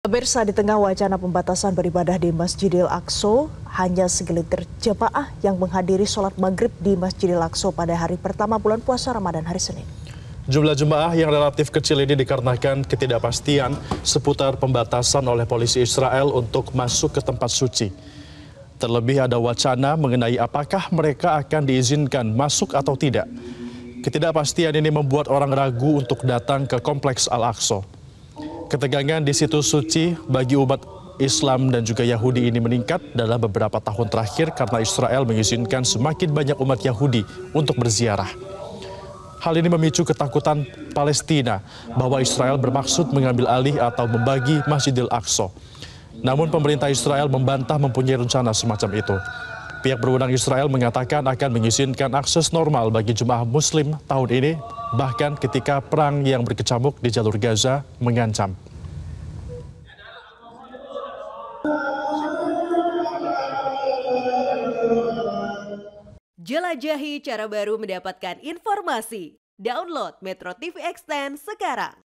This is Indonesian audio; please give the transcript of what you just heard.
Pemirsa di tengah wacana pembatasan beribadah di Masjidil Aqsa, hanya segelintir jemaah yang menghadiri sholat maghrib di Masjidil Aqsa pada hari pertama bulan puasa Ramadan hari Senin. Jumlah jemaah yang relatif kecil ini dikarenakan ketidakpastian seputar pembatasan oleh polisi Israel untuk masuk ke tempat suci. Terlebih ada wacana mengenai apakah mereka akan diizinkan masuk atau tidak. Ketidakpastian ini membuat orang ragu untuk datang ke kompleks Al-Aqsa. Ketegangan di situs suci bagi umat Islam dan juga Yahudi ini meningkat dalam beberapa tahun terakhir karena Israel mengizinkan semakin banyak umat Yahudi untuk berziarah. Hal ini memicu ketakutan Palestina bahwa Israel bermaksud mengambil alih atau membagi Masjidil Aqsa. Namun pemerintah Israel membantah mempunyai rencana semacam itu. Pihak berwenang Israel mengatakan akan mengizinkan akses normal bagi jemaah muslim tahun ini, bahkan ketika perang yang berkecamuk di jalur Gaza mengancam. Jelajahi cara baru mendapatkan informasi. Download Metro TV Extend sekarang.